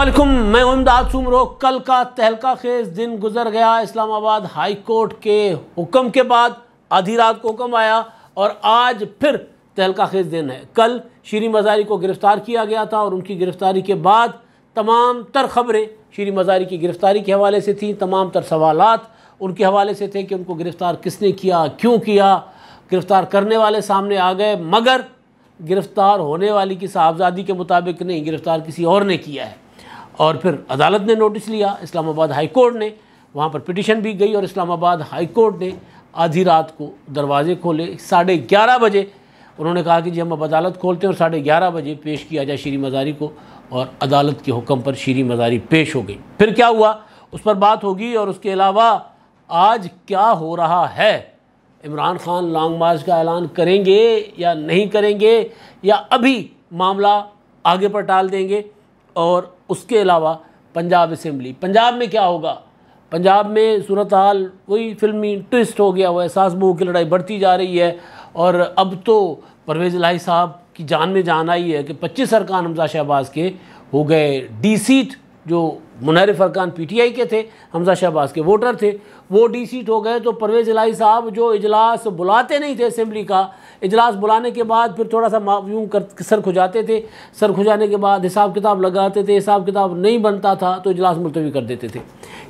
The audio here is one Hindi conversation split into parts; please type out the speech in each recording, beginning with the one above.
अल्लाम मैं उमदाद सुमरो कल का तहलका खेज दिन गुजर गया इस्लामाबाद हाई कोर्ट के हुक्म के बाद आधी रात को हुक्म आया और आज फिर तहलका खेज दिन है कल श्री मजारी को गिरफ़्तार किया गया था और उनकी गिरफ़्तारी के बाद तमाम तर खबरें श्री मजारी की गिरफ़्तारी के हवाले से थी तमाम तर सवाल उनके हवाले से थे कि उनको गिरफ़्तार किसने किया क्यों किया गिरफ़्तार करने वाले सामने आ गए मगर गिरफ़्तार होने वाली की साहबजादी के मुताबिक नहीं गिरफ़्तार किसी और ने किया है और फिर अदालत ने नोटिस लिया इस्लामाबाद हाई कोर्ट ने वहाँ पर पिटिशन भी गई और इस्लामाबाद हाई कोर्ट ने आधी रात को दरवाजे खोले साढ़े ग्यारह बजे उन्होंने कहा कि जी हम अब अदालत खोलते हैं और साढ़े ग्यारह बजे पेश किया जाए श्री मज़ारी को और अदालत के हुक्म पर श्री मज़ारी पेश हो गई फिर क्या हुआ उस पर बात होगी और उसके अलावा आज क्या हो रहा है इमरान खान लॉन्ग मार्च का ऐलान करेंगे या नहीं करेंगे या अभी मामला आगे पर टाल देंगे और उसके अलावा पंजाब असम्बली पंजाब में क्या होगा पंजाब में सूरत हाल वही फिल्मी ट्विस्ट हो गया हुआ है सास बहू की लड़ाई बढ़ती जा रही है और अब तो परवेज़ लाही साहब की जान में जान आई है कि पच्चीस सरकार हमजा शहबाज के हो गए डी सीट जो मुनहर फरकान पीटीआई के थे हमजा शहबाज के वोटर थे वो डी सीट हो गए तो परवेज़ इलाही साहब जो इजलास बुलाते नहीं थे असम्बली का इजलास बुलाने के बाद फिर थोड़ा सा यूँ कर सर खुजाते थे सर खुजाने के बाद हिसाब किताब लगाते थे हिसाब किताब नहीं बनता था तो इजलास मुलतवी कर देते थे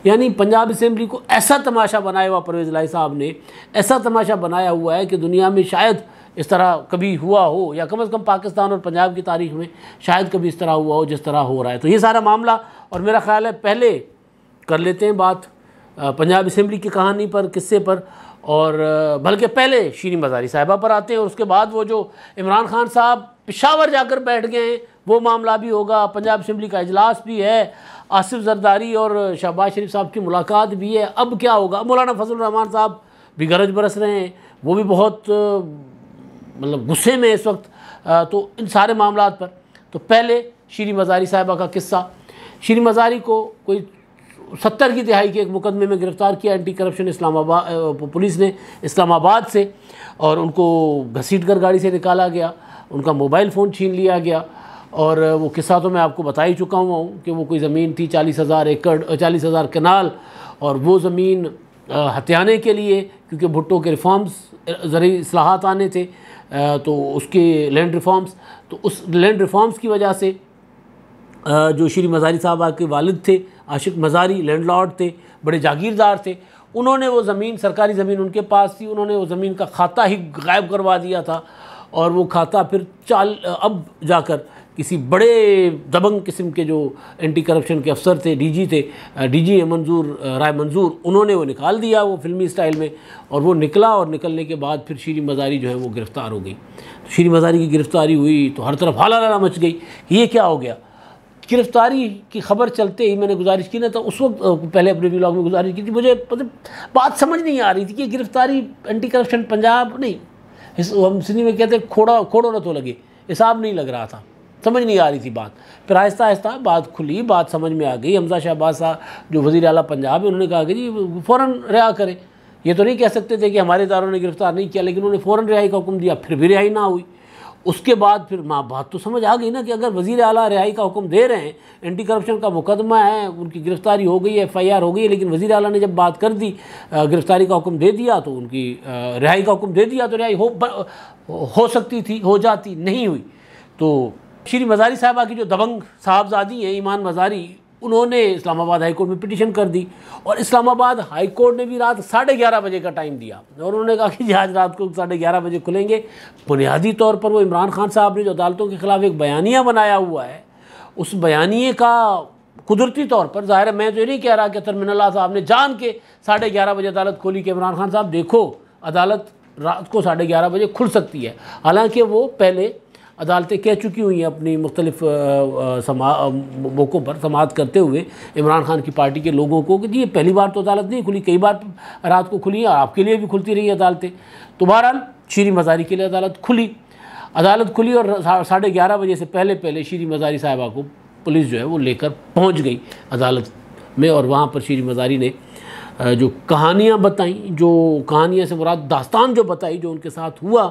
यानी पंजाब असम्बली को ऐसा तमाशा बनाया हुआ परवेज़ इलाही साहब ने ऐसा तमाशा बनाया हुआ है कि दुनिया में शायद इस तरह कभी हुआ हो या कम अज़ कम पाकिस्तान और पंजाब की तारीख में शायद कभी इस तरह हुआ हो जिस तरह हो रहा है तो ये सारा मामला और मेरा ख्याल है पहले कर लेते हैं बात पंजाब असम्बली की कहानी पर किस्से पर और बल्कि पहले शीरी मजारी साहिबा पर आते हैं और उसके बाद वो जो इमरान खान साहब पिशावर जाकर बैठ गए हैं वो मामला भी होगा पंजाब असम्बली का अजलास भी है आसिफ जरदारी और शहबाज शरीफ साहब की मुलाकात भी है अब क्या होगा मौलाना फजल रहमान साहब भी गरज बरस रहे हैं वो भी बहुत मतलब गुस्से में इस वक्त आ, तो इन सारे मामला पर तो पहले श्री मज़ारी साहिबा का किस्सा श्री मज़ारी को कोई सत्तर की तिहाई के एक मुकदमे में गिरफ़्तार किया एंटी करप्शन इस्लामाबाद पुलिस ने इस्लामाबाद से और उनको घसीट कर गाड़ी से निकाला गया उनका मोबाइल फ़ोन छीन लिया गया और वो किस्सा तो मैं आपको बता ही चुका हूँ कि वो कोई ज़मीन थी चालीस हज़ार एकड़ चालीस हज़ार कनाल और वो ज़मीन हथियाने के लिए क्योंकि भुट्टो के रिफॉर्म्स ज़रिए असलाहत आने थे तो उसके लैंड रिफॉर्म्स तो उस लैंड रिफॉर्म्स की वजह से जो श्री मज़ारी साहबा के वालिद थे आशिक मज़ारी लैंडलॉर्ड थे बड़े जागीरदार थे उन्होंने वो ज़मीन सरकारी ज़मीन उनके पास थी उन्होंने वो ज़मीन का खाता ही गायब करवा दिया था और वो खाता फिर चाल अब जाकर किसी बड़े दबंग किस्म के जो एंटी करप्शन के अफसर थे डीजी थे डीजी मंजूर राय मंजूर उन्होंने वो निकाल दिया वो फिल्मी स्टाइल में और वो निकला और निकलने के बाद फिर श्री मज़ारी जो है वो गिरफ़्तार हो गई तो श्री मज़ारी की गिरफ़्तारी हुई तो हर तरफ हालाला मच गई ये क्या हो गया गिरफ्तारी की खबर चलते ही मैंने गुजारिश की ना तो उस वक्त पहले अपने ब्लॉग में गुजारिश की थी मुझे मतलब बात समझ नहीं आ रही थी कि गिरफ्तारी एंटी करप्शन पंजाब नहीं हम सिंधी में कहते खोड़ा खोड़ो न तो लगे हिसाब नहीं लग रहा था समझ नहीं आ रही थी बात फिर आहिस्ता आहिस्ता बात खुली बात समझ में आ गई हमजा शहबाज साहब जो वजी अला पंजाब है उन्होंने कहा कि जी फ़ौर रिहा करें ये तो नहीं कह सकते थे कि हमारे दारों ने गिरफ्तार नहीं किया लेकिन उन्होंने फ़ौरन रिहाई का हुक्म दिया फिर भी रिहाई ना हुई उसके बाद फिर माँ बात तो समझ आ गई ना कि अगर वजीर अला रिहाई का हुक्म दे रहे हैं एंटी करप्शन का मुकदमा है उनकी गिरफ़्तारी हो गई है एफ आई आर हो गई है लेकिन वजीर अला ने जब बात कर दी गिरफ़्तारी का हुक्म दे दिया तो उनकी रिहाई का हुक्म दे दिया तो रिहाई हो हो सकती थी हो जाती नहीं हुई तो श्री मज़ारी साहबा की जो दबंग साहबजादी हैं ईमान मज़ारी उन्होंने इस्लामाबाद हाई कोर्ट में पिटिशन कर दी और इस्लामाबाद हाई कोर्ट ने भी रात साढ़े ग्यारह बजे का टाइम दिया और उन्होंने कहा कि आज रात को साढ़े ग्यारह बजे खुलेंगे बुनियादी तौर पर वो इमरान खान साहब ने जो अदालतों के ख़िलाफ़ एक बयानिया बनाया हुआ है उस बयानिए का कुदरती तौर पर ज़ाहिर है मैं तो ये नहीं कह रहा कि तरमिनल्ला साहब ने जान के साढ़े ग्यारह बजे अदालत खोली कि इमरान खान साहब देखो अदालत रात को साढ़े ग्यारह बजे खुल सकती है हालांकि वो पहले अदालतें कह चुकी हुई हैं अपनी मुख्तलिफ मौक़ों पर समात करते हुए इमरान खान की पार्टी के लोगों को कि जी ये पहली बार तो अदालत नहीं खुली कई बार रात को खुली और आपके लिए भी खुलती रही अदालतें तो बहरहाल शीरी मजारी के लिए अदालत खुली अदालत खुली और साढ़े ग्यारह बजे से पहले पहले शीरी मजारी साहिबा को पुलिस जो है वो लेकर पहुँच गई अदालत में और वहाँ पर शीरी मजारी ने जो कहानियाँ बताई जो कहानियाँ से मुराद दास्तान जो बताई जो उनके साथ हुआ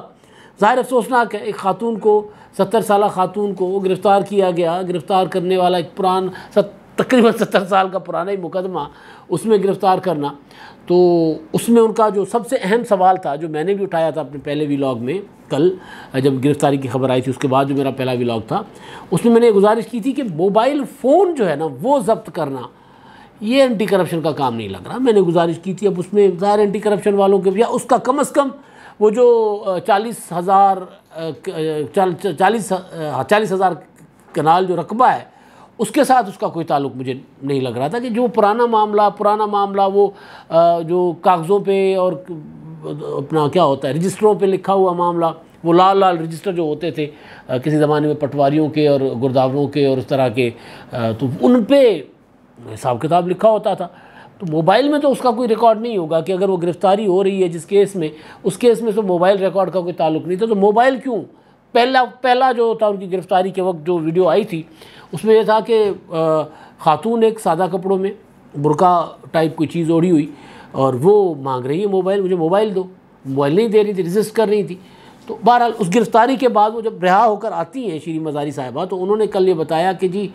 ज़ाहिर अफसोसनाक है एक खातून को सत्तर साल खातून को गिरफ़्तार किया गया गिरफ़्तार करने वाला एक पुरान सत, तकरीबन सत्तर साल का पुराना ही मुकदमा उसमें गिरफ़्तार करना तो उसमें उनका जो सबसे अहम सवाल था जो मैंने भी उठाया था अपने पहले वीलाग में कल जब गिरफ़्तारी की खबर आई थी उसके बाद जो मेरा पहला वीलाग था उसमें मैंने गुजारिश की थी कि मोबाइल फ़ोन जो है ना वो जब्त करना ये एंटी करप्शन का काम नहीं लग रहा मैंने गुजारिश की थी अब उसमें ज़ाहिर एंटी करप्शन वालों के या उसका कम अज़ कम वो जो चालीस हज़ार चालीस हाँ, चालीस हज़ार कनाल जो रकबा है उसके साथ उसका कोई ताल्लुक मुझे नहीं लग रहा था कि जो पुराना मामला पुराना मामला वो जो कागज़ों पे और अपना क्या होता है रजिस्टरों पे लिखा हुआ मामला वो लाल लाल रजिस्टर जो होते थे किसी ज़माने में पटवारियों के और गुरदावरों के और उस तरह के तो उन पे हिसाब किताब लिखा होता था तो मोबाइल में तो उसका कोई रिकॉर्ड नहीं होगा कि अगर वो गिरफ्तारी हो रही है जिस केस में उस केस में तो मोबाइल रिकॉर्ड का कोई ताल्लुक नहीं था तो, तो मोबाइल क्यों पहला पहला जो था उनकी गिरफ्तारी के वक्त जो वीडियो आई थी उसमें यह था कि ख़ातून एक सादा कपड़ों में बुरका टाइप कोई चीज़ ओढ़ी हुई और वो मांग रही है मोबाइल मुझे मोबाइल दो मोबाइल नहीं दे रही थी रजिस्ट कर रही थी तो बहरहाल उस गिरफ़्तारी के बाद वो जब रिहा होकर आती हैं श्री मजारी साहिबा तो उन्होंने कल ये बताया कि जी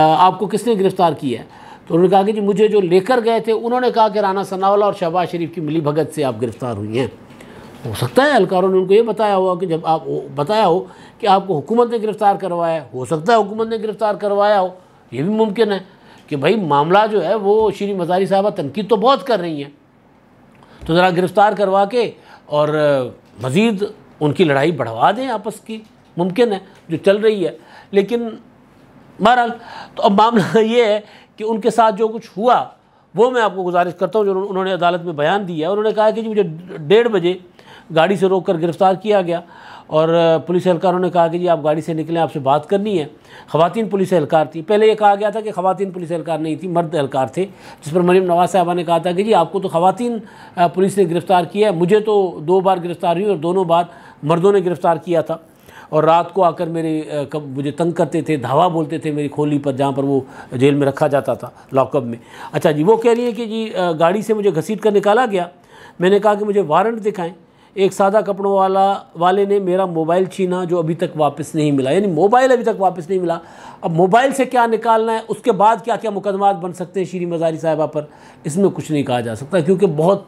आपको किसने गिरफ़्तार किया है तो उन्होंने कहा कि जी मुझे जो लेकर गए थे उन्होंने कहा कि राना सनावला और शहबाज शरीफ की मिली भगत से आप गिरफ्तार हुई हैं हो सकता है अहलकारों ने उनको ये बताया हुआ कि जब आप बताया हो कि आपको हुकूमत ने गिरफ़्तार करवाया हो सकता है हुकूमत ने गिरफ़्तार करवाया हो ये भी मुमकिन है कि भाई मामला जो है वो श्री मजारी साहबा तनकीद तो बहुत कर रही हैं तो ज़रा गिरफ़्तार करवा के और मज़ीद उनकी लड़ाई बढ़वा दें आपस की मुमकिन है जो चल रही है लेकिन बहरहाल तो अब मामला ये है कि उनके साथ जो कुछ हुआ वो मैं आपको गुजारिश करता हूँ जो उन्होंने अदालत में बयान दिया उन्होंने कहा कि जी मुझे डेढ़ बजे गाड़ी से रोककर गिरफ़्तार किया गया और पुलिस एहलकारों ने कहा कि जी आप गाड़ी से निकलें आपसे बात करनी है ख़वातीन पुलिस एहलकार थी पहले ये कहा गया था कि ख़वातीन पुलिस एहलकार नहीं थी मर्द एहलकार थे जिस पर मरीम नवाज साहबा ने कहा था कि जी आपको तो खातन पुलिस ने गिरफ़्तार किया है मुझे तो दो बार गिरफ़्तार हुई और दोनों बार मर्दों ने गिरफ़्तार किया था और रात को आकर मेरे कब मुझे तंग करते थे धावा बोलते थे मेरी खोली पर जहाँ पर वो जेल में रखा जाता था लॉकअप में अच्छा जी वो कह रही है कि जी गाड़ी से मुझे घसीट कर निकाला गया मैंने कहा कि मुझे वारंट दिखाएं एक सादा कपड़ों वाला वाले ने मेरा मोबाइल छीना जो अभी तक वापस नहीं मिला यानी मोबाइल अभी तक वापस नहीं मिला अब मोबाइल से क्या निकालना है उसके बाद क्या क्या मुकदमा बन सकते हैं श्री मजारी साहिबा पर इसमें कुछ नहीं कहा जा सकता क्योंकि बहुत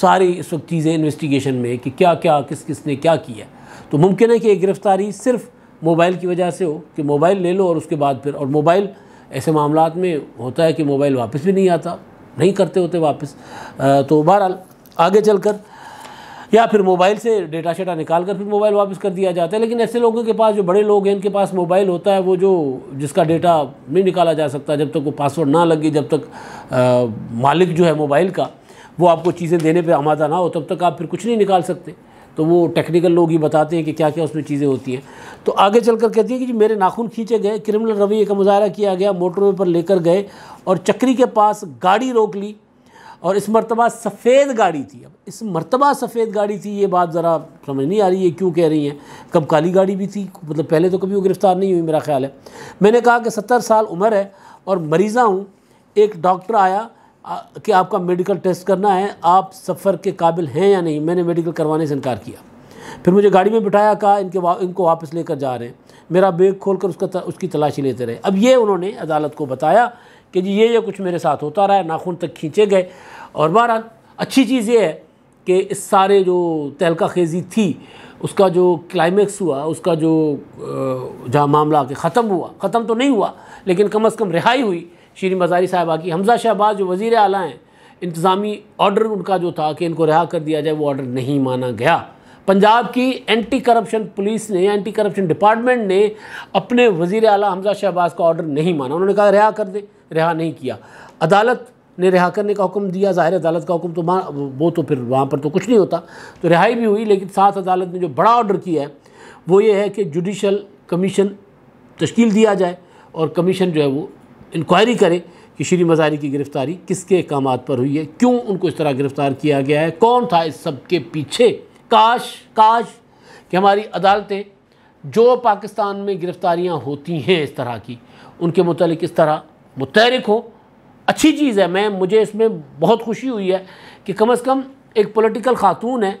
सारी इस वक्त चीज़ें इन्वेस्टिगेशन में कि क्या क्या किस किस ने क्या किया तो मुमकिन है कि एक गिरफ़्तारी सिर्फ मोबाइल की वजह से हो कि मोबाइल ले लो और उसके बाद फिर और मोबाइल ऐसे मामला में होता है कि मोबाइल वापस भी नहीं आता नहीं करते होते वापस तो बहरहाल आगे चल कर या फिर मोबाइल से डेटा शेटा निकाल कर फिर मोबाइल वापस कर दिया जाता है लेकिन ऐसे लोगों के पास जो बड़े लोग हैं इनके पास मोबाइल होता है वो जो जिसका डेटा नहीं निकाला जा सकता जब तक वो पासवर्ड ना लगे जब तक आ, मालिक जो है मोबाइल का वो आपको चीज़ें देने पे आमादा ना हो तब तक आप फिर कुछ नहीं निकाल सकते तो वो टेक्निकल लोग ही बताते हैं कि क्या क्या उसमें चीज़ें होती हैं तो आगे चल कर कहती है कि जी मेरे नाखून खींचे गए क्रिमिनल रवैये का मुजाहरा किया गया मोटरवे पर लेकर गए और चक्री के पास गाड़ी रोक ली और इस मरतबा सफ़ेद गाड़ी थी अब इस मरतबा सफ़ेद गाड़ी थी ये बात ज़रा समझ नहीं आ रही है क्यों कह रही हैं कब काली गाड़ी भी थी मतलब पहले तो कभी वो गिरफ़्तार नहीं हुई मेरा ख्याल है मैंने कहा कि सत्तर साल उम्र है और मरीज़ा हूँ एक डॉक्टर आया कि आपका मेडिकल टेस्ट करना है आप सफ़र के काबिल हैं या नहीं मैंने मेडिकल करवाने से इनकार किया फिर मुझे गाड़ी में बिठाया कहा इनके वा, इनको वापस लेकर जा रहे हैं मेरा बैग खोल कर उसका उसकी तलाशी लेते रहे अब ये उन्होंने अदालत को बताया कि जी ये ये कुछ मेरे साथ होता रहा है नाखून तक खींचे गए और बहरहाल अच्छी चीज़ ये है कि इस सारे जो तहलका खेजी थी उसका जो क्लाइमेक्स हुआ उसका जो जहाँ मामला के ख़त्म हुआ ख़त्म तो नहीं हुआ लेकिन कम अज़ कम रिहाई हुई श्री मज़ारी साहबा की हमजा शहबाज जो वज़ी अला हैं इंतज़ामी ऑर्डर उनका जो था कि इनको रिहा कर दिया जाए वो ऑर्डर नहीं माना गया पंजाब की एंटी करप्शन पुलिस ने एंटी करप्शन डिपार्टमेंट ने अपने वज़ी अला हमजा शहबाज का ऑर्डर नहीं माना उन्होंने कहा रिहा कर दे रिहा नहीं किया अदालत ने रिहा करने का हुक्म दिया ज़ाहिर अदालत का हुक्म तो मा वो तो फिर वहाँ पर तो कुछ नहीं होता तो रिहाई भी हुई लेकिन साथ अदालत ने जो बड़ा ऑर्डर किया है वो ये है कि जुडिशल कमीशन तश्कील दिया जाए और कमीशन जो है वो इंक्वायरी करें कि श्री मज़ारी की गिरफ़्तारी किसके अहकाम पर हुई है क्यों उनको इस तरह गिरफ़्तार किया गया है कौन था इस सब के पीछे काश काश कि हमारी अदालतें जो पाकिस्तान में गिरफ़्तारियाँ होती हैं इस तरह की उनके मतलब इस तरह मुतरक हो अच्छी चीज़ है मैं मुझे इसमें बहुत खुशी हुई है कि कम अज़ कम एक पोलिटिकल ख़ातून है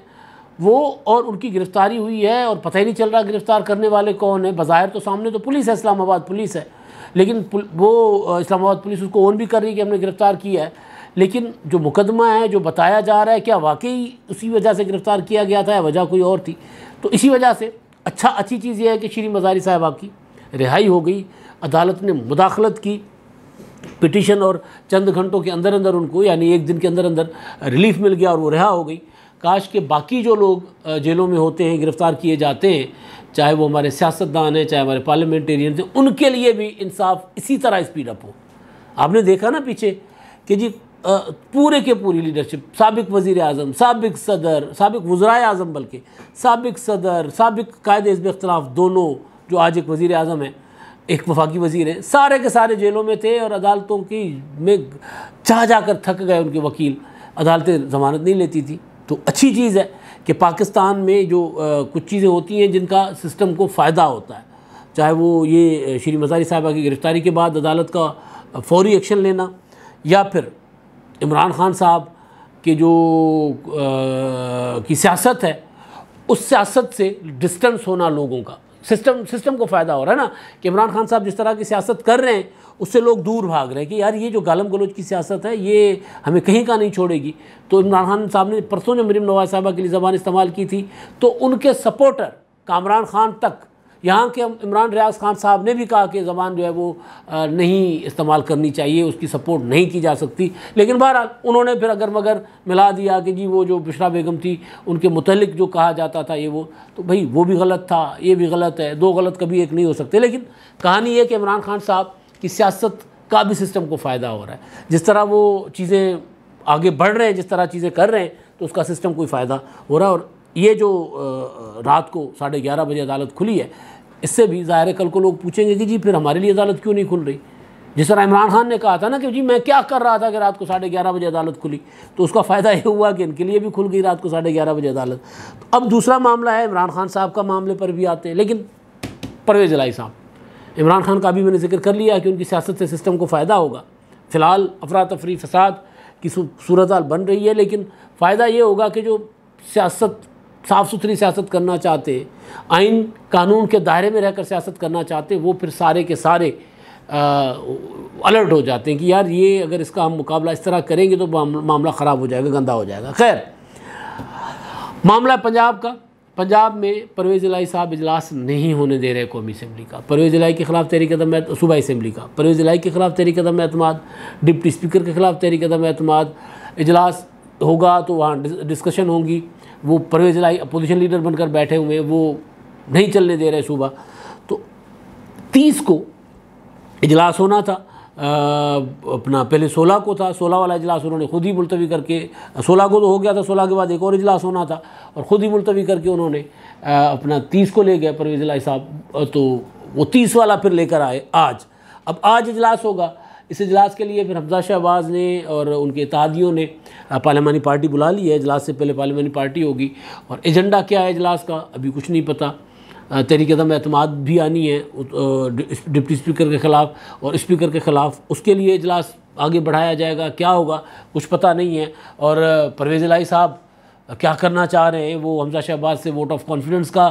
वो और उनकी गिरफ्तारी हुई है और पता ही नहीं चल रहा गिरफ्तार करने वाले कौन है बाज़ाहिर तो सामने तो पुलिस है इस्लामाबाद पुलिस है लेकिन वो इस्लामाबाद पुलिस उसको ओन भी कर रही है कि हमने गिरफ़्तार किया है लेकिन जो मुकदमा है जो बताया जा रहा है क्या वाकई उसी वजह से गिरफ़्तार किया गया था या वजह कोई और थी तो इसी वजह से अच्छा अच्छी चीज़ यह है कि श्री मजारी साहब आपकी रिहाई हो गई अदालत ने मुदाखलत की पिटिशन और चंद घंटों के अंदर अंदर उनको यानी एक दिन के अंदर अंदर रिलीफ मिल गया और वो रिहा हो गई काश के बाकी जो लोग जेलों में होते हैं गिरफ़्तार किए जाते हैं चाहे वो हमारे सियासतदान हैं चाहे हमारे पार्लियामेंटेरियन हैं उनके लिए भी इंसाफ इसी तरह स्पीड अप हो आपने देखा ना पीछे कि जी आ, पूरे के पूरी लीडरशिप सबक वज़ी अजम सबक सदर सबक वज़रा अजम बल्कि सबक सदर सबक कायद इसब अख्तलाफ दोनों जो आज एक वज़ी अजम हैं एक वफाकी वजीर हैं सारे के सारे जेलों में थे और अदालतों की में जा जाकर थक गए उनके वकील अदालतें जमानत नहीं लेती थी तो अच्छी चीज़ है कि पाकिस्तान में जो आ, कुछ चीज़ें होती हैं जिनका सिस्टम को फ़ायदा होता है चाहे वो ये श्री मजारी साहबा की गिरफ़्तारी के बाद अदालत का फौरी एक्शन लेना या फिर इमरान खान साहब के जो आ, की सियासत है उस सियासत से डिस्टेंस होना लोगों का सिस्टम सिस्टम को फ़ायदा हो रहा है ना कि इमरान खान साहब जिस तरह की सियासत कर रहे हैं उससे लोग दूर भाग रहे हैं कि यार ये जो गालम गलोच की सियासत है ये हमें कहीं का नहीं छोड़ेगी तो इमरान खान साहब ने परसों जो मरीम नवाज साहबा के लिए ज़बान इस्तेमाल की थी तो उनके सपोर्टर कामरान खान तक यहाँ के इमरान रियाज खान साहब ने भी कहा कि ज़बान जो है वो नहीं इस्तेमाल करनी चाहिए उसकी सपोर्ट नहीं की जा सकती लेकिन बहरहाल उन्होंने फिर अगर मगर मिला दिया कि जी वो जो बिशरा बेगम थी उनके मतलब जो कहा जाता था ये वो तो भाई वो भी गलत था ये भी गलत है दो गलत कभी एक नहीं हो सकते लेकिन कहानी है कि इमरान खान साहब की सियासत का भी सिस्टम को फ़ायदा हो रहा है जिस तरह वो चीज़ें आगे बढ़ रहे हैं जिस तरह चीज़ें कर रहे हैं तो उसका सिस्टम कोई फ़ायदा हो रहा है और ये जो रात को साढ़े ग्यारह बजे अदालत खुली है इससे भी ज़ाहिर कल को लोग पूछेंगे कि जी फिर हमारे लिए अदालत क्यों नहीं खुल रही जिस तरह इमरान खान ने कहा था ना कि जी मैं क्या कर रहा था कि रात को साढ़े ग्यारह बजे अदालत खुली तो उसका फ़ायदा ये हुआ कि इनके लिए भी खुल गई रात को साढ़े ग्यारह बजे अदालत तो अब दूसरा मामला है इमरान खान साहब का मामले पर भी आते हैं लेकिन परवेज लाई साहब इमरान खान का भी मैंने जिक्र कर लिया कि उनकी सियासत से सिस्टम को फ़ायदा होगा फ़िलहाल अफरा तफरी फसाद की सूरत बन रही है लेकिन फ़ायदा ये होगा कि जो सियासत साफ़ सुथरी सियासत करना चाहते आइन कानून के दायरे में रहकर सियासत करना चाहते वो फिर सारे के सारे आ, अलर्ट हो जाते हैं कि यार ये अगर इसका हम मुकाबला इस तरह करेंगे तो मामला ख़राब हो जाएगा गंदा हो जाएगा खैर मामला पंजाब का पंजाब में परवेज़ इलाई साहब इजलास नहीं होने दे रहे कौमी असम्बली का परवेज़ इलाई के खिलाफ तहरीक कदम सूबाई असम्बली का परवेज़ इलाई के खिलाफ तहरीक कदम अतमाद डिप्टी स्पीकर के खिलाफ तहरीक कदम अतमाद इजलास होगा तो वहाँ डिस्कशन होंगी वो परवेज लाई अपोजिशन लीडर बनकर बैठे हुए वो नहीं चलने दे रहे सुबह तो तीस को इजलास होना था आ, अपना पहले सोलह को था सोलह वाला इजलास उन्होंने खुद ही मुलतवी करके सोलह को तो हो गया था सोलह के बाद एक और इजलास होना था और ख़ुद ही मुलतवी करके उन्होंने आ, अपना तीस को ले गया परवेज लाई साहब तो वो तीस वाला फिर लेकर आए आज अब आज इजलास होगा इस इजलास के लिए फिर हफ्जा शहबाज ने और उनके इतादियों ने पार्लियामानी पार्टी बुला ली है इजलास से पहले पार्लियामानी पार्टी होगी और एजेंडा क्या है इजलास का अभी कुछ नहीं पता तहरीक दम अतमाद भी आनी है डिप्टी स्पीकर के ख़िलाफ़ और स्पीकर के ख़िलाफ़ उसके लिए इजलास आगे बढ़ाया जाएगा क्या होगा कुछ पता नहीं है और परवेज़ लाई साहब क्या करना चाह रहे हैं वो हमजा शहबाज से वोट ऑफ कॉन्फिडेंस का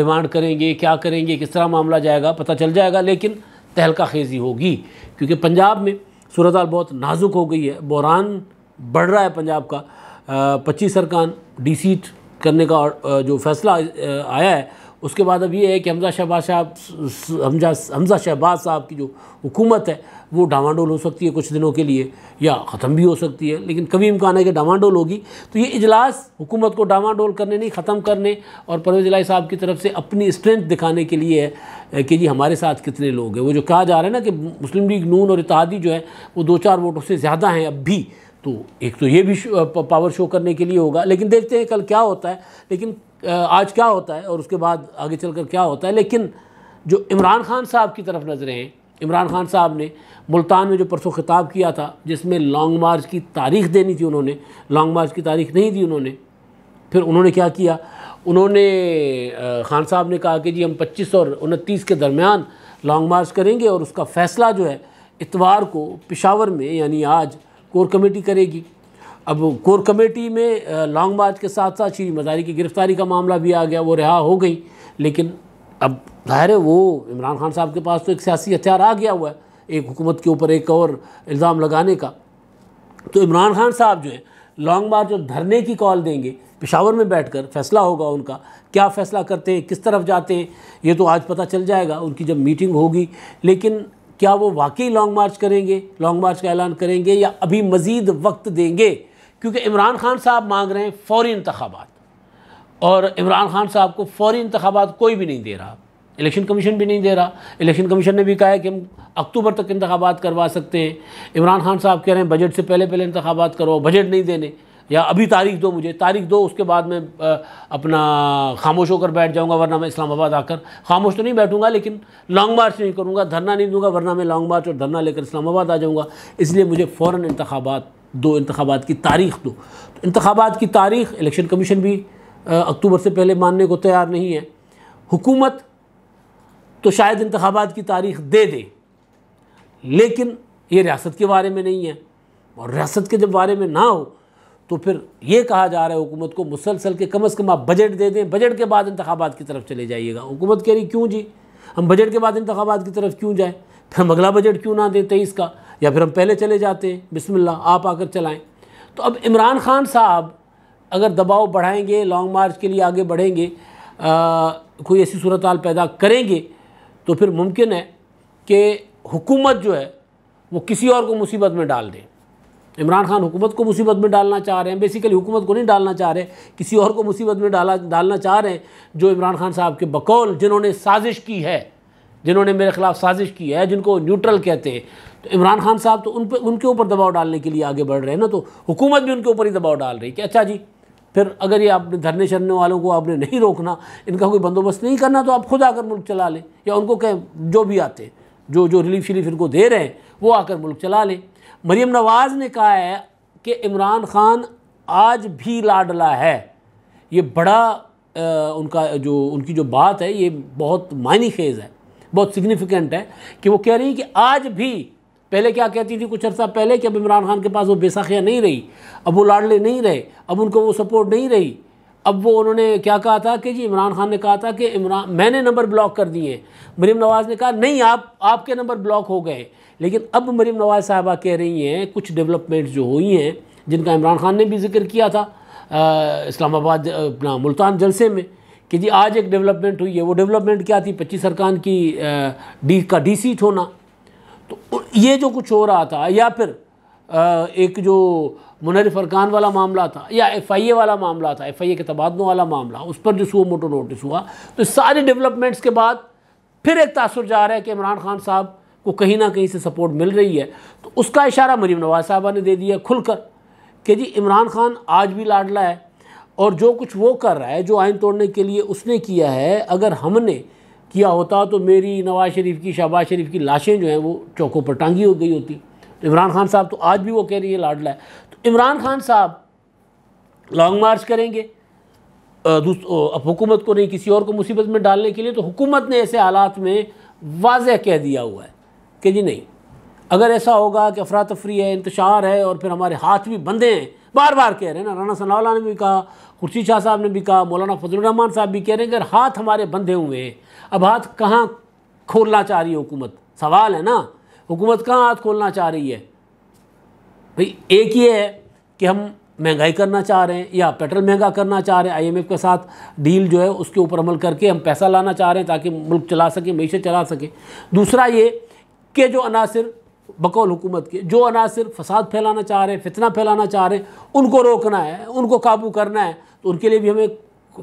डिमांड करेंगे क्या करेंगे किस तरह मामला जाएगा पता चल जाएगा लेकिन तहलका खेजी होगी क्योंकि पंजाब में सूरत बहुत नाजुक हो गई है बहरान बढ़ रहा है पंजाब का पच्चीस सरकान डी सीट करने का जो फैसला आया है उसके बाद अब ये है कि हमजा शहबाज साहब हमजा हमजा शहबाज साहब की जो हुकूमत है वो डामाडोल हो सकती है कुछ दिनों के लिए या ख़त्म भी हो सकती है लेकिन कभी इम्कान है कि डामांडोल होगी तो ये इजलास हुकूमत को डामांडोल करने नहीं ख़त्म करने और परवेज लाई साहब की तरफ से अपनी स्ट्रेंथ दिखाने के लिए है कि जी हमारे साथ कितने लोग हैं वो जो कहा जा रहा है ना कि मुस्लिम लीग नून और इतिहादी जो है वो दो चार वोटों से ज़्यादा हैं अब भी तो एक तो ये भी पावर शो करने के लिए होगा लेकिन देखते हैं कल क्या होता है लेकिन आज क्या होता है और उसके बाद आगे चलकर क्या होता है लेकिन जो इमरान खान साहब की तरफ नज़रें हैं इमरान खान साहब ने मुल्तान में जो परसों खिताब किया था जिसमें लॉन्ग मार्च की तारीख देनी थी उन्होंने लॉन्ग मार्च की तारीख नहीं दी उन्होंने फिर उन्होंने क्या किया उन्होंने खान साहब ने कहा कि जी हम 25 और उनतीस के दरमियान लॉन्ग मार्च करेंगे और उसका फ़ैसला जो है इतवार को पिशावर में यानी आज कोर कमेटी करेगी अब कोर कमेटी में लॉन्ग मार्च के साथ साथ श्री मजारी की गिरफ्तारी का मामला भी आ गया वो रिहा हो गई लेकिन अब जाहिर है वो इमरान खान साहब के पास तो एक सियासी हथियार आ गया हुआ है एक हुकूमत के ऊपर एक और इल्ज़ाम लगाने का तो इमरान खान साहब जो है लॉन्ग मार्च और धरने की कॉल देंगे पिशावर में बैठकर फैसला होगा उनका क्या फैसला करते हैं किस तरफ जाते हैं ये तो आज पता चल जाएगा उनकी जब मीटिंग होगी लेकिन क्या वो वाकई लॉन्ग मार्च करेंगे लॉन्ग मार्च का ऐलान करेंगे या अभी मज़ीद वक्त देंगे क्योंकि इमरान खान साहब मांग रहे हैं फौरी इंतबात और इमरान खान साहब को फौरी इंतबात कोई भी नहीं दे रहा इलेक्शन कमीशन भी नहीं दे रहा इलेक्शन कमीशन ने भी कहा है कि हम अक्टूबर तक इंतबात करवा सकते हैं इमरान खान साहब कह रहे हैं बजट से पहले पहले इंतबात करवाओ बजट नहीं देने या अभी तारीख दो मुझे तारीख दो उसके बाद मैं अपना खामोश होकर बैठ जाऊंगा वरना मैं इस्लामाबाद आकर खामोश तो नहीं बैठूंगा लेकिन लॉन्ग मार्च नहीं करूंगा धरना नहीं दूंगा वरना मैं लॉन्ग मार्च और धरना लेकर इस्लामाबाद आ जाऊंगा इसलिए मुझे फ़ौर इंतबात दो इंतबात की तारीख दो तो इंतबात की तारीख इलेक्शन कमीशन भी अक्टूबर से पहले मानने को तैयार नहीं है हुकूमत तो शायद इंतबात की तारीख दे दे लेकिन ये रियासत के बारे में नहीं है और रियासत के जब बारे में ना हो तो फिर ये कहा जा रहा है हुकूमत को मुसलसल के कम अज़ कम आप बजट दे दें बजट के बाद इंतबात की तरफ चले जाइएगा हुकूमत कह रही क्यों जी हम बजट के बाद इंतबात की तरफ क्यों जाएँ फिर हम अगला बजट क्यों ना दें तेईस का या फिर हम पहले चले जाते हैं बिसमिल्ला आप आकर चलाएँ तो अब इमरान खान साहब अगर दबाव बढ़ाएंगे लॉन्ग मार्च के लिए आगे बढ़ेंगे आ, कोई ऐसी सूरत हाल पैदा करेंगे तो फिर मुमकिन है कि हुकूमत जो है वो किसी और को मुसीबत में डाल दें इमरान खान हुकूमत को मुसीबत में डालना चाह रहे हैं बेसिकली हुकूमत को नहीं डालना चाह रहे किसी और को मुसीबत में डाला डालना चाह रहे हैं जो इमरान खान साहब के बकौल जिन्होंने साजिश की है जिन्होंने मेरे खिलाफ साजिश की है जिनको न्यूट्रल कहते हैं तो इमरान खान साहब तो उन पर उनके ऊपर दबाव डालने के लिए आगे बढ़ रहे हैं ना तो हुकूमत भी उनके ऊपर ही दबाव डाल रही है कि अच्छा जी फिर अगर ये आपने धरने शरने वालों को आपने नहीं रोकना इनका कोई बंदोबस्त नहीं करना तो आप खुद आकर मुल्क चला लें या उनको कहें जो भी आते हैं जो जो रिलीफ शिलीफ इनको दे रहे हैं वो आकर मुल्क चला लें मरीम नवाज़ ने कहा है कि इमरान ख़ान आज भी लाडला है ये बड़ा आ, उनका जो उनकी जो बात है ये बहुत मायनी खेज़ है बहुत सिग्निफिकेंट है कि वो कह रही कि आज भी पहले क्या कहती थी कुछ अर्सा पहले कि अब इमरान खान के पास वो बेसाखियाँ नहीं रही अब वो लाडले नहीं रहे अब उनको वो सपोर्ट नहीं रही अब वो उन्होंने क्या कहा था कि जी इमरान खान ने कहा था कि इमरान मैंने नंबर ब्लॉक कर दिए मरीम नवाज़ ने कहा नहीं आप आपके नंबर ब्लॉक हो गए लेकिन अब मरीम नवाज साहबा कह रही हैं कुछ डेवलपमेंट्स जो हुई हैं जिनका इमरान खान ने भी जिक्र किया था इस्लामाबाद अपना मुल्तान जलसे में कि जी आज एक डेवलपमेंट हुई है वो डेवलपमेंट क्या थी पच्चीस सरकान की डी का डी सीट होना तो ये जो कुछ हो रहा था या फिर आ, एक जो मुनरफ अरकान वाला मामला था या एफ आई ए वाला मामला था एफ आई ए के तबादलों वाला मामला उस पर जो सो मोटो नोटिस हुआ तो सारे डेवलपमेंट्स के बाद फिर एक तासर जा रहा है कि इमरान खान साहब को कहीं ना कहीं से सपोर्ट मिल रही है तो उसका इशारा मरीम नवाज साहबा ने दे दिया खुलकर कि जी इमरान खान आज भी लाडला है और जो कुछ वो कर रहा है जो आइन तोड़ने के लिए उसने किया है अगर हमने किया होता तो मेरी नवाज़ शरीफ की शहबाज शरीफ की लाशें जो हैं वो चौकों पर टांगी हो गई होती तो इमरान खान साहब तो आज भी वो कह रही है लाडला है तो इमरान खान साहब लॉन्ग मार्च करेंगे अब हुकूमत को नहीं किसी और को मुसीबत में डालने के लिए तो हुकूमत ने ऐसे हालात में वाज कह दिया हुआ है कि जी नहीं अगर ऐसा होगा कि अफरा तफरी है इंतशार है और फिर हमारे हाथ भी बंधे हैं बार बार कह रहे हैं ना राना सनाउल्ला ने भी कहा खुर्शीद शाह साहब ने भी कहा मौलाना फजलरहमान साहब भी कह रहे हैं अगर हाथ हमारे बंधे हुए हैं अब हाथ कहाँ खोलना चाह रही है हुकूमत सवाल है ना हुकूमत कहाँ हाथ खोलना चाह रही है भाई एक ये है कि हम महंगाई करना चाह रहे हैं या पेट्रोल महंगा करना चाह रहे हैं आईएमएफ के साथ डील जो है उसके ऊपर अमल करके हम पैसा लाना चाह रहे हैं ताकि मुल्क चला सके मीशत चला सके दूसरा ये के जो अनासर बकौल हुकूमत के जो अनासर फसाद फैलाना चाह रहे हैं फितना फैलाना चाह रहे हैं उनको रोकना है उनको काबू करना है तो उनके लिए भी हमें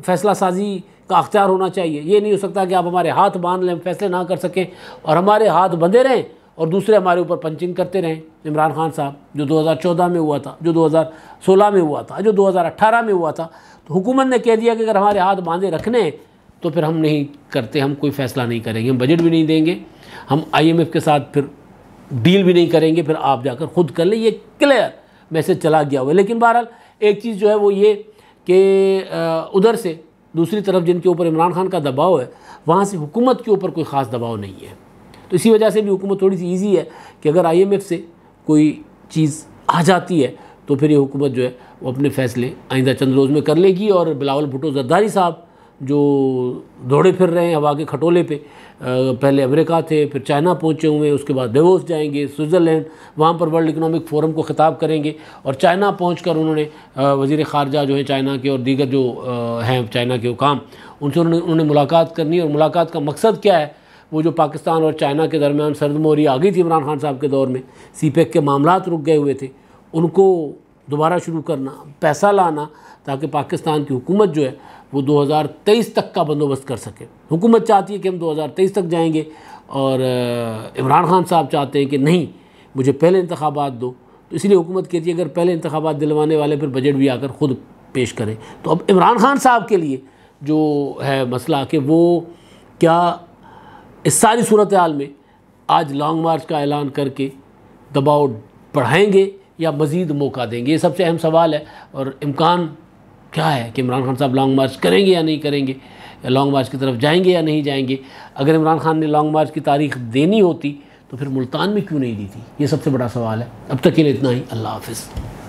फैसला साजी का अख्तियार होना चाहिए ये नहीं हो सकता कि आप हमारे हाथ बांध लें फैसले ना कर सकें और हमारे हाथ बंधे रहें और दूसरे हमारे ऊपर पंचिंग करते रहें इमरान खान साहब जो 2014 में हुआ था जो 2016 में हुआ था जो 2018 में हुआ था तो हुकूमत ने कह दिया कि अगर हमारे हाथ बांधे रखने तो फिर हम नहीं करते हम कोई फैसला नहीं करेंगे हम बजट भी नहीं देंगे हम आईएमएफ के साथ फिर डील भी नहीं करेंगे फिर आप जाकर खुद कर लें ये क्लियर मैसेज चला गया हुआ है लेकिन बहरहाल एक चीज़ जो है वो ये कि उधर से दूसरी तरफ जिनके ऊपर इमरान खान का दबाव है वहाँ से हुकूमत के ऊपर कोई ख़ास दबाव नहीं है तो इसी वजह से भी हुकूमत थोड़ी सी ईजी है कि अगर आई से कोई चीज़ आ जाती है तो फिर ये हुकूमत जो है वो अपने फैसले आइंदा चंद रोज़ में कर लेगी और बिलावल भुटो जरदारी साहब जो दौड़े फिर रहे हैं हवा के खटोले पे पहले अमेरिका थे फिर चाइना पहुँचे हुए उसके बाद बेवोस जाएंगे स्विट्ज़रलैंड वहाँ पर वर्ल्ड इकनॉमिक फोरम को ख़िताब करेंगे और चाइना पहुँच कर उन्होंने वज़ी ख़ारजा जो है चाइना के और दीगर जो हैं चाइना के हुकाम उनसे उन्होंने उन्होंने मुलाकात करनी और मुलाकात का मकसद क्या है वो जो पाकिस्तान और चाइना के दरमियान मोरी आ गई थी इमरान खान साहब के दौर में सी के मामला रुक गए हुए थे उनको दोबारा शुरू करना पैसा लाना ताकि पाकिस्तान की हुकूमत जो है वो 2023 तक का बंदोबस्त कर सके हुकूमत चाहती है कि हम 2023 तक जाएंगे और इमरान खान साहब चाहते हैं कि नहीं मुझे पहले इंतबात दो तो इसलिए हुकूमत कहती है अगर पहले इंतबात दिलवाने वाले फिर बजट भी आकर ख़ुद पेश करें तो अब इमरान खान साहब के लिए जो है मसला कि वो क्या इस सारी सूरत हाल में आज लॉन्ग मार्च का ऐलान करके दबाव बढ़ाएंगे या मज़ीद मौका देंगे ये सबसे अहम सवाल है और इम्कान क्या है कि इमरान खान साहब लॉन्ग मार्च करेंगे या नहीं करेंगे लॉन्ग मार्च की तरफ जाएंगे या नहीं जाएंगे अगर इमरान खान ने लॉन्ग मार्च की तारीख देनी होती तो फिर मुल्तान में क्यों नहीं दी थी ये सबसे बड़ा सवाल है अब तक के लिए इतना ही अल्लाह हाफिज़